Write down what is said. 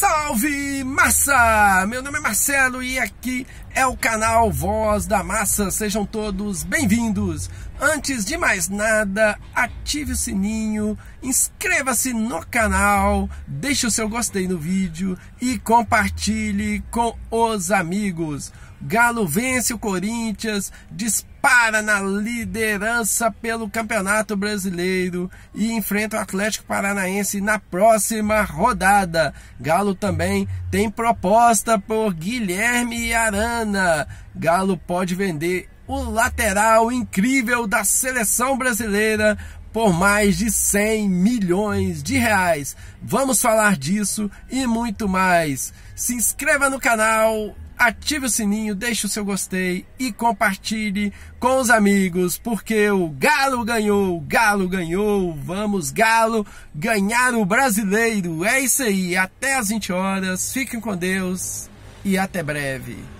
Salve massa! Meu nome é Marcelo e aqui é o canal Voz da Massa. Sejam todos bem-vindos. Antes de mais nada, ative o sininho, inscreva-se no canal, deixe o seu gostei no vídeo e compartilhe com os amigos. Galo vence o Corinthians, disputa para na liderança pelo Campeonato Brasileiro e enfrenta o Atlético Paranaense na próxima rodada. Galo também tem proposta por Guilherme Arana. Galo pode vender o lateral incrível da seleção brasileira por mais de 100 milhões de reais. Vamos falar disso e muito mais. Se inscreva no canal ative o sininho, deixe o seu gostei e compartilhe com os amigos, porque o Galo ganhou, o Galo ganhou, vamos Galo ganhar o brasileiro. É isso aí, até às 20 horas, fiquem com Deus e até breve.